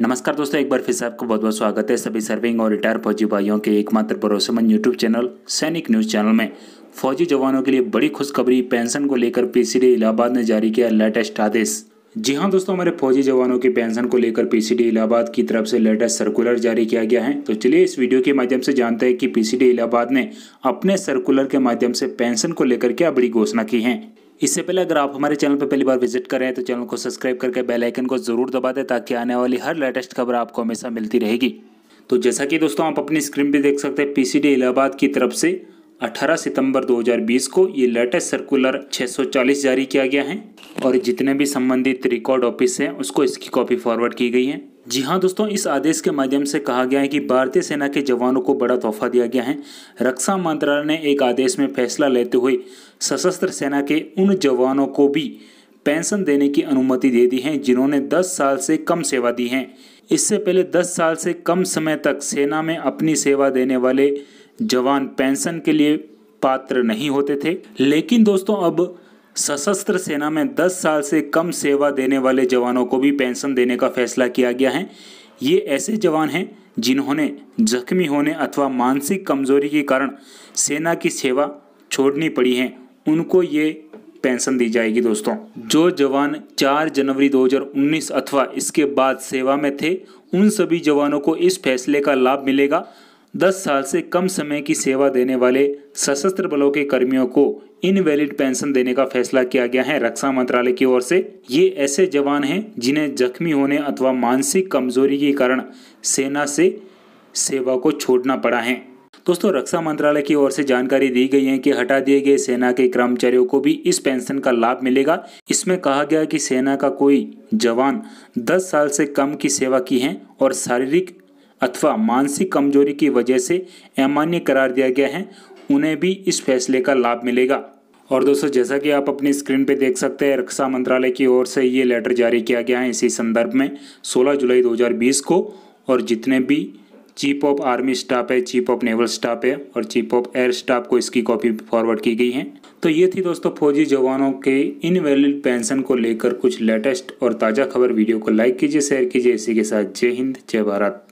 नमस्कार दोस्तों एक बार फिर से आपको बहुत बहुत स्वागत है सभी सर्विंग और रिटायर फौजी भाइयों के एकमात्र भरोसेमंद यूट्यूब चैनल सैनिक न्यूज़ चैनल में फौजी जवानों के लिए बड़ी खुशखबरी पेंशन को लेकर पीसीडी इलाहाबाद ने जारी किया लेटेस्ट आदेश जी हाँ दोस्तों हमारे फौजी जवानों की पेंशन को लेकर पीसीडी इलाहाबाद की तरफ से लेटेस्ट सर्कुलर जारी किया गया है तो चलिए इस वीडियो के माध्यम से जानते हैं कि पीसीडी इलाहाबाद ने अपने सर्कुलर के माध्यम से पेंशन को लेकर क्या बड़ी घोषणा की है इससे पहले अगर आप हमारे चैनल पर पहली बार विजिट करें तो चैनल को सब्सक्राइब करके बेल आइकन को ज़रूर दबा दें ताकि आने वाली हर लेटेस्ट खबर आपको हमेशा मिलती रहेगी तो जैसा कि दोस्तों आप अपनी स्क्रीन पर देख सकते हैं पीसीडी इलाहाबाद की तरफ से 18 सितंबर 2020 को ये लेटेस्ट सर्कुलर 640 जारी किया गया है और जितने भी संबंधित रिकॉर्ड ऑफिस हैं उसको इसकी कॉपी फॉरवर्ड की गई है जी हाँ दोस्तों इस आदेश के माध्यम से कहा गया है कि भारतीय सेना के जवानों को बड़ा तोहफा दिया गया है रक्षा मंत्रालय ने एक आदेश में फैसला लेते हुए सशस्त्र सेना के उन जवानों को भी पेंशन देने की अनुमति दे दी है जिन्होंने 10 साल से कम सेवा दी है इससे पहले 10 साल से कम समय तक सेना में अपनी सेवा देने वाले जवान पेंशन के लिए पात्र नहीं होते थे लेकिन दोस्तों अब सशस्त्र सेना में 10 साल से कम सेवा देने वाले जवानों को भी पेंशन देने का फैसला किया गया है ये ऐसे जवान हैं जिन्होंने जख्मी होने अथवा मानसिक कमजोरी के कारण सेना की सेवा छोड़नी पड़ी है उनको ये पेंशन दी जाएगी दोस्तों जो जवान 4 जनवरी 2019 अथवा इसके बाद सेवा में थे उन सभी जवानों को इस फैसले का लाभ मिलेगा 10 साल से कम समय की सेवा देने वाले सशस्त्र बलों के कर्मियों को इनवैलिड पेंशन देने का फैसला किया गया है रक्षा मंत्रालय की ओर से ये ऐसे जवान हैं जिन्हें जख्मी होने अथवा मानसिक कमजोरी के कारण सेना से सेवा को छोड़ना पड़ा है दोस्तों रक्षा मंत्रालय की ओर से जानकारी दी गई है कि हटा दिए गए सेना के कर्मचारियों को भी इस पेंशन का लाभ मिलेगा इसमें कहा गया कि सेना का कोई जवान 10 साल से कम की सेवा की है और शारीरिक अथवा मानसिक कमजोरी की वजह से अमान्य करार दिया गया है उन्हें भी इस फैसले का लाभ मिलेगा और दोस्तों जैसा कि आप अपनी स्क्रीन पे देख सकते हैं रक्षा मंत्रालय की ओर से ये लेटर जारी किया गया है इसी संदर्भ में 16 जुलाई 2020 को और जितने भी चीफ ऑफ आर्मी स्टाफ है चीफ ऑफ नेवल स्टाफ है और चीफ ऑफ एयर स्टाफ को इसकी कॉपी फॉरवर्ड की गई है तो ये थी दोस्तों फौजी जवानों के इनवैलिड पेंशन को लेकर कुछ लेटेस्ट और ताज़ा खबर वीडियो को लाइक कीजिए शेयर कीजिए इसी के साथ जय हिंद जय भारत